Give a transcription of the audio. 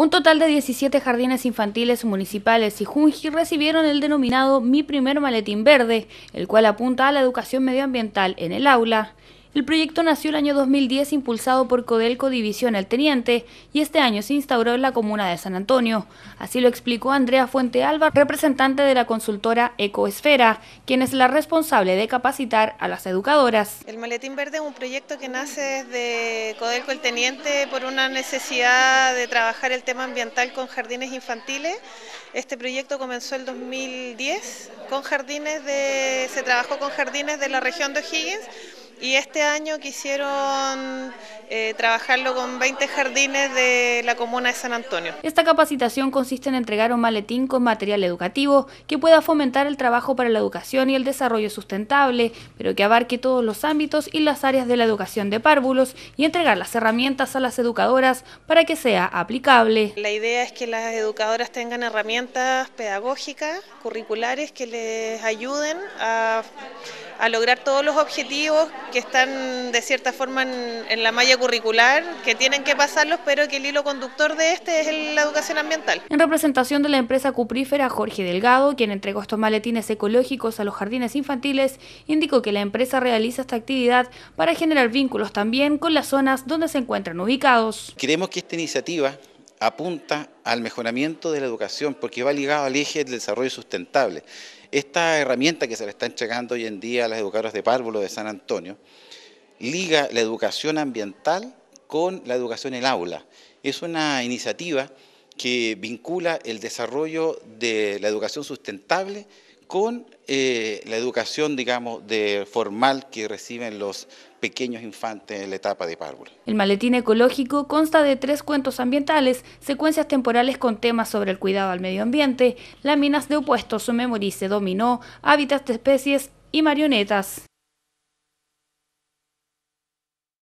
Un total de 17 jardines infantiles municipales y Junji recibieron el denominado Mi Primer Maletín Verde, el cual apunta a la educación medioambiental en el aula. El proyecto nació el año 2010 impulsado por Codelco División El Teniente y este año se instauró en la comuna de San Antonio. Así lo explicó Andrea Fuente Alba, representante de la consultora Ecoesfera, quien es la responsable de capacitar a las educadoras. El Maletín Verde es un proyecto que nace desde Codelco El Teniente por una necesidad de trabajar el tema ambiental con jardines infantiles. Este proyecto comenzó el 2010 con jardines de, se trabajó con jardines de la región de O'Higgins y este año quisieron eh, trabajarlo con 20 jardines de la comuna de San Antonio. Esta capacitación consiste en entregar un maletín con material educativo que pueda fomentar el trabajo para la educación y el desarrollo sustentable, pero que abarque todos los ámbitos y las áreas de la educación de párvulos y entregar las herramientas a las educadoras para que sea aplicable. La idea es que las educadoras tengan herramientas pedagógicas, curriculares que les ayuden a a lograr todos los objetivos que están de cierta forma en, la malla curricular, que tienen que pasarlos, pero que el hilo conductor de este es la educación ambiental. En representación de la empresa cuprífera Jorge Delgado, quien entregó estos maletines ecológicos a los jardines infantiles, indicó que la empresa realiza esta actividad para generar vínculos también con las zonas donde se encuentran ubicados. Creemos que esta iniciativa apunta al mejoramiento de la educación porque va ligado al eje del desarrollo sustentable. Esta herramienta que se le está entregando hoy en día a las educadoras de párvulo de San Antonio liga la educación ambiental con la educación en el aula. Es una iniciativa que vincula el desarrollo de la educación sustentable con eh, la educación, digamos, de formal que reciben los pequeños infantes en la etapa de párvulo. El maletín ecológico consta de tres cuentos ambientales, secuencias temporales con temas sobre el cuidado al medio ambiente, láminas de opuestos, memorice, dominó, hábitats de especies y marionetas.